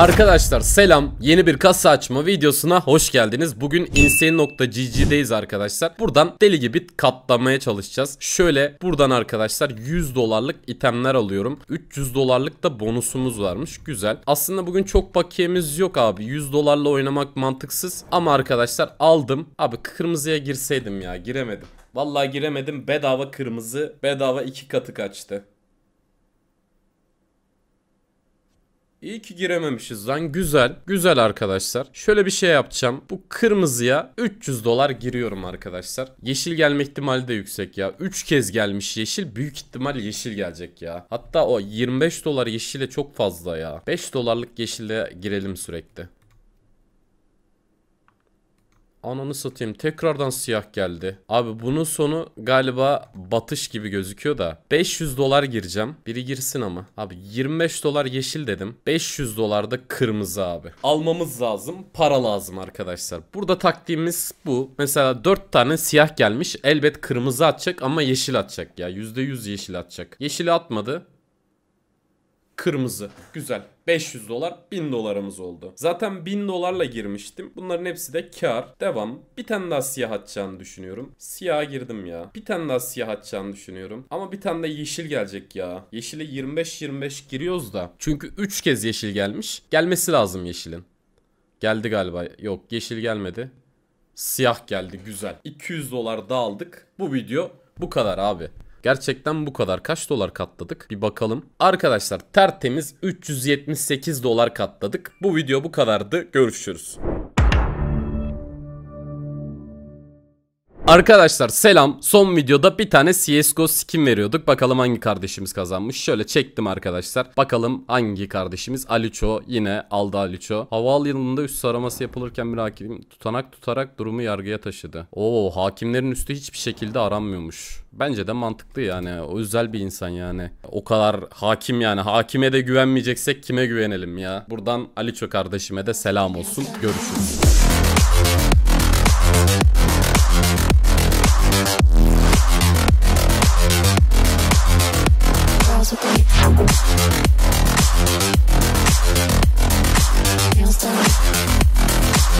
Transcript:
Arkadaşlar selam yeni bir kasa açma videosuna hoş geldiniz Bugün insane.gg'deyiz arkadaşlar Buradan deli gibi katlamaya çalışacağız Şöyle buradan arkadaşlar 100 dolarlık itemler alıyorum 300 dolarlık da bonusumuz varmış güzel Aslında bugün çok paketimiz yok abi 100 dolarla oynamak mantıksız Ama arkadaşlar aldım Abi kırmızıya girseydim ya giremedim Vallahi giremedim bedava kırmızı bedava iki katı kaçtı İyi ki girememişiz lan güzel güzel arkadaşlar şöyle bir şey yapacağım bu kırmızıya 300 dolar giriyorum arkadaşlar yeşil gelme ihtimali de yüksek ya 3 kez gelmiş yeşil büyük ihtimal yeşil gelecek ya hatta o 25 dolar yeşile çok fazla ya 5 dolarlık yeşile girelim sürekli Ananı satayım tekrardan siyah geldi. Abi bunun sonu galiba batış gibi gözüküyor da. 500 dolar gireceğim. Biri girsin ama. Abi 25 dolar yeşil dedim. 500 dolar da kırmızı abi. Almamız lazım. Para lazım arkadaşlar. Burada taktiğimiz bu. Mesela 4 tane siyah gelmiş. Elbet kırmızı atacak ama yeşil atacak ya. %100 yeşil atacak. Yeşili atmadı kırmızı. Güzel. 500 dolar 1000 dolarımız oldu. Zaten 1000 dolarla girmiştim. Bunların hepsi de kar. Devam. Bir tane daha siyah atacağını düşünüyorum. Siyah girdim ya. Bir tane daha siyah atacağını düşünüyorum. Ama bir tane de yeşil gelecek ya. Yeşile 25-25 giriyoruz da. Çünkü 3 kez yeşil gelmiş. Gelmesi lazım yeşilin. Geldi galiba. Yok yeşil gelmedi. Siyah geldi güzel. 200 dolar da aldık. Bu video bu kadar abi. Gerçekten bu kadar. Kaç dolar katladık? Bir bakalım. Arkadaşlar tertemiz 378 dolar katladık. Bu video bu kadardı. Görüşürüz. Arkadaşlar selam. Son videoda bir tane CSGO skin veriyorduk. Bakalım hangi kardeşimiz kazanmış. Şöyle çektim arkadaşlar. Bakalım hangi kardeşimiz. Aliço yine aldı Aliço. Havaalanında üst saraması yapılırken bir hakim tutanak tutarak durumu yargıya taşıdı. Oo hakimlerin üstü hiçbir şekilde aranmıyormuş. Bence de mantıklı yani. O özel bir insan yani. O kadar hakim yani. Hakime de güvenmeyeceksek kime güvenelim ya. Buradan Aliço kardeşime de selam olsun. Görüşürüz.